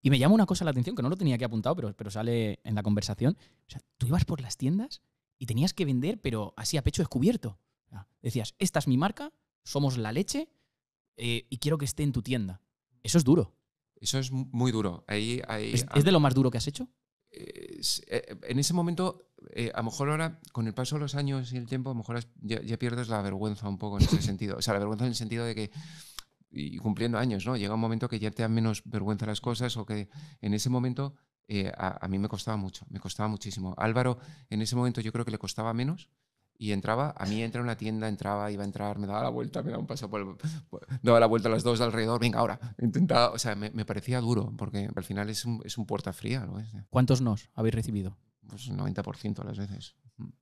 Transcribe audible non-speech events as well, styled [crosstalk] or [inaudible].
Y me llama una cosa la atención, que no lo tenía aquí apuntado, pero, pero sale en la conversación. O sea, tú ibas por las tiendas y tenías que vender, pero así a pecho descubierto. decías, esta es mi marca, somos la leche eh, y quiero que esté en tu tienda. Eso es duro. Eso es muy duro. Ahí, ¿Es, de lo más duro que has hecho? Eh, eh, en ese momento, a lo mejor ahora, con el paso de los años y el tiempo, a lo mejor ya pierdes la vergüenza un poco en ese [laughs] sentido. O sea, la vergüenza en el sentido de que y cumpliendo años, ¿no? Llega un momento que ya te dan menos vergüenza las cosas o que en ese momento eh, a, mí me costaba mucho, me costaba muchísimo. Álvaro en ese momento yo creo que le costaba menos y entraba, a mí entra en una tienda, entraba, iba a entrar, me daba la vuelta, me daba un paso por daba la vuelta a las dos alrededor, venga ahora, intentaba, o sea, me, parecía duro porque al final es un, puerta fría. ¿Cuántos nos habéis recibido? Pues 90% a las veces. Mm.